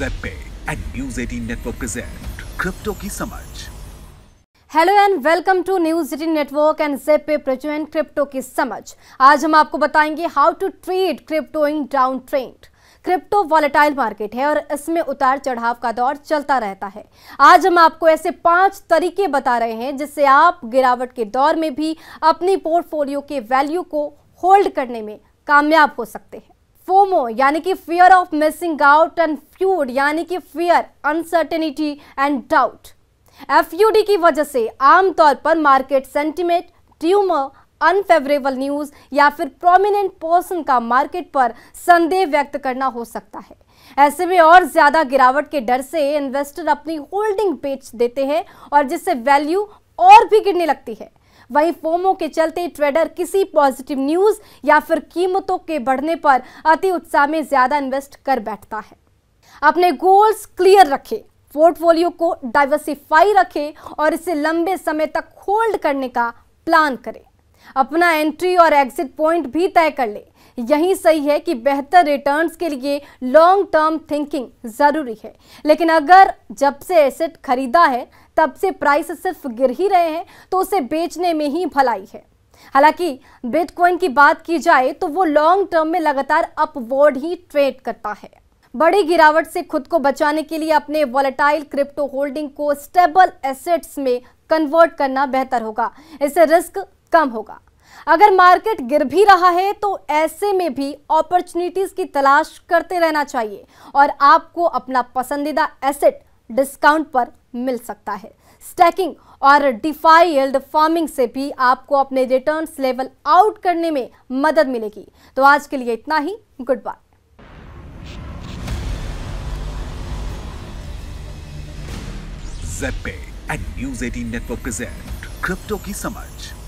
जेपे and news eighteen network present crypto की समझ hello and welcome to news eighteen network and Zebpay present crypto की समझ आज हम आपको बताएंगे how to trade crypto in down trend crypto volatile market है और इसमें उतार चढ़ाव का दौर चलता रहता है आज हम आपको ऐसे पांच तरीके बता रहे हैं जिससे आप गिरावट के दौर में भी अपनी पोर्टफोलियो के वैल्यू को होल्ड करने में कामयाब हो सकते हैं फोमो यानी कि fear of missing out and FUD यानी कि fear uncertainty and doubt FUD की वजह से आमतौर पर मार्केट सेंटिमेंट ट्यूमर अनफेवरेबल न्यूज या फिर प्रोमिनेंट पर्सन का मार्केट पर संदेह व्यक्त करना हो सकता है ऐसे में और ज्यादा गिरावट के डर से इन्वेस्टर अपनी होल्डिंग बेच देते हैं और जिससे वैल्यू और भी गिरने लगती है वहीं फोमो के चलते ट्रेडर किसी पॉजिटिव न्यूज़ या फिर कीमतों के बढ़ने पर अति उत्साह में ज़्यादा इन्वेस्ट कर बैठता है अपने गोल्स क्लियर रखें पोर्टफोलियो को डाइवर्सिफाई रखें और इसे लंबे समय तक होल्ड करने का प्लान करें अपना एंट्री और एग्जिट पॉइंट भी तय कर ले यही सही है कि बेहतर रिटर्न्स के लिए लॉन्ग टर्म थिंकिंग ज़रूरी है लेकिन अगर जब से एसेट खरीदा है तब से प्राइस सिर्फ गिर ही रहे हैं तो उसे बेचने में ही भलाई है हालांकि बिटकॉइन की बात की जाए तो वो लॉन्ग टर्म में लगातार अपवर्ड ही ट्रेड करता है बड़ी गिरावट से खुद को बचाने के लिए अपने वॉलेटाइल क्रिप्टो होल्डिंग को स्टेबल एसेट्स में कन्वर्ट करना बेहतर होगा इससे रिस्क कम होगा अगर मार्केट गिर भी रहा है तो ऐसे में भी अपॉर्चुनिटीज की तलाश करते रहना चाहिए और आपको अपना पसंदीदा एसेट डिस्काउंट पर मिल सकता है स्टैकिंग और डिफाइल्ड फार्मिंग से भी आपको अपने रिटर्न्स लेवल आउट करने में मदद मिलेगी तो आज के लिए इतना ही goodbye news eighteen network present crypto की समझ